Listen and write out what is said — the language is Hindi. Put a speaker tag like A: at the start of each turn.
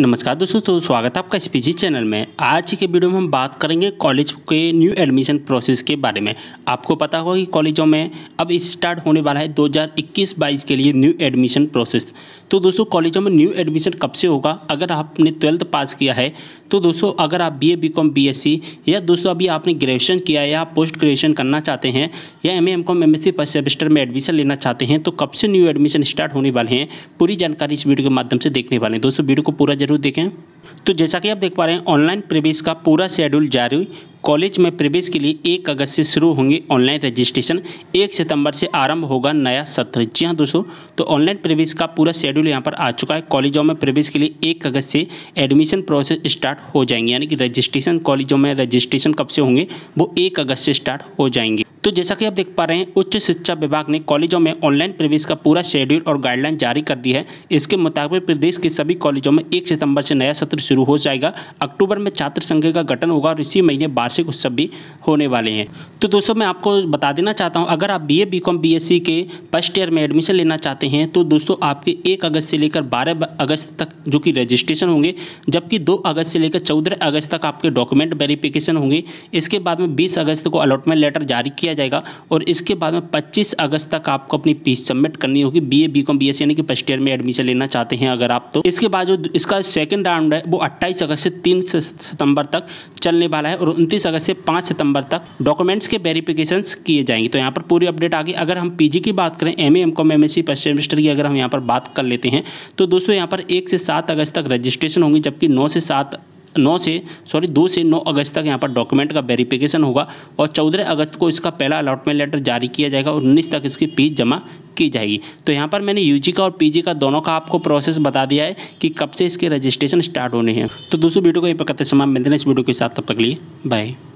A: नमस्कार दोस्तों तो स्वागत है आपका एस चैनल में आज के वीडियो में हम बात करेंगे कॉलेज के न्यू एडमिशन प्रोसेस के बारे में आपको पता होगा कि कॉलेजों में अब स्टार्ट होने वाला है 2021-22 के लिए न्यू एडमिशन प्रोसेस तो दोस्तों कॉलेजों में न्यू एडमिशन कब से होगा अगर आपने ट्वेल्थ पास किया है तो दोस्तों अगर आप B A B com B S C या दोस्तों अभी आपने ग्रेजुएशन किया या पोस्ट ग्रेजुएशन करना चाहते हैं या M A M com M S C first semester में एडमिशन लेना चाहते हैं तो कब से न्यू एडमिशन स्टार्ट होने वाले हैं पूरी जानकारी इस वीडियो के माध्यम से देखने वाले हैं दोस्तों वीडियो को पूरा ज़रूर देखें तो जैसा कि आप देख पा रहे हैं ऑनलाइन प्रवेश का पूरा शेड्यूल जारी कॉलेज में प्रवेश के लिए एक अगस्त से शुरू होंगे ऑनलाइन रजिस्ट्रेशन एक सितंबर से आरंभ होगा नया सत्र जी हाँ दोस्तों तो ऑनलाइन प्रवेश का पूरा शेड्यूल यहाँ पर आ चुका है कॉलेजों में प्रवेश के लिए एक अगस्त से एडमिशन प्रोसेस स्टार्ट हो जाएंगे यानी कि रजिस्ट्रेशन कॉलेजों में रजिस्ट्रेशन कब से होंगे वो एक अगस्त से स्टार्ट हो जाएंगे तो जैसा कि आप देख पा रहे हैं उच्च शिक्षा विभाग ने कॉलेजों में ऑनलाइन प्रवेश का पूरा शेड्यूल और गाइडलाइन जारी कर दी है इसके मुताबिक प्रदेश के सभी कॉलेजों में एक सितंबर से नया सत्र शुरू हो जाएगा अक्टूबर में छात्र संघ का गठन होगा और इसी महीने वार्षिक उत्सव भी होने वाले हैं तो दोस्तों मैं आपको बता देना चाहता हूँ अगर आप बी ए बी के फर्स्ट ईयर में एडमिशन लेना चाहते हैं तो दोस्तों आपके एक अगस्त से लेकर बारह अगस्त तक जो कि रजिस्ट्रेशन होंगे जबकि दो अगस्त से लेकर चौदह अगस्त तक आपके डॉक्यूमेंट वेरिफिकेशन होंगे इसके बाद में बीस अगस्त को अलॉटमेंट लेटर जारी किया किया जाएगा और इसके बाद में 25 अगस्त तक आपको अपनी फीस सबमिट करनी होगी B A B com B S यानी कि फर्स्ट ईयर में एडमिशन लेना चाहते हैं अगर आप तो इसके बाद जो इसका सेकेंड राउंड है वो अट्ठाईस अगस्त से तीन सितंबर तक चलने वाला है और उनतीस अगस्त से पाँच सितंबर तक डॉक्यूमेंट्स के वेरिफिकेशन किए जाएंगे तो यहाँ पर पूरी अपडेट आ गई अगर हम पी की बात करें M A M com M first semester की अगर हम यहाँ पर बात कर लेते हैं तो दोस्तों यहाँ पर एक से सात अगस्त तक रजिस्ट्रेशन होंगी जबकि नौ से सात नौ से सॉरी दो से नौ अगस्त तक यहाँ पर डॉक्यूमेंट का वेरिफिकेशन होगा और चौदह अगस्त को इसका पहला अलॉटमेंट लेटर जारी किया जाएगा और उन्नीस तक इसकी फीस जमा की जाएगी तो यहाँ पर मैंने यू का और पी का दोनों का आपको प्रोसेस बता दिया है कि कब से इसके रजिस्ट्रेशन स्टार्ट होने हैं तो दूसरी वीडियो को ये पर समय समाप्त मिलते हैं इस वीडियो के साथ तब तक लिए बाय